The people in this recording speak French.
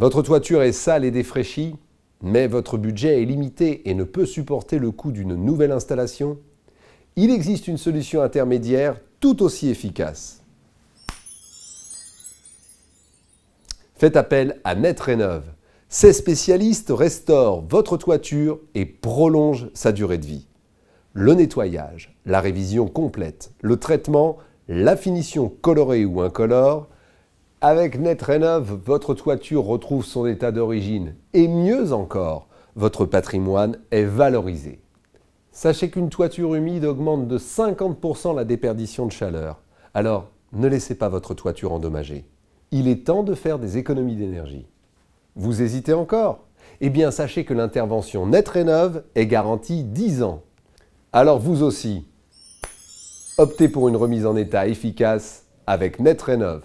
Votre toiture est sale et défraîchie, mais votre budget est limité et ne peut supporter le coût d'une nouvelle installation Il existe une solution intermédiaire tout aussi efficace. Faites appel à Neuve. Ces spécialistes restaurent votre toiture et prolongent sa durée de vie. Le nettoyage, la révision complète, le traitement, la finition colorée ou incolore, avec NetRénov, votre toiture retrouve son état d'origine et mieux encore, votre patrimoine est valorisé. Sachez qu'une toiture humide augmente de 50% la déperdition de chaleur. Alors, ne laissez pas votre toiture endommagée. Il est temps de faire des économies d'énergie. Vous hésitez encore Eh bien, sachez que l'intervention NetRénov est garantie 10 ans. Alors vous aussi, optez pour une remise en état efficace avec NetRénov.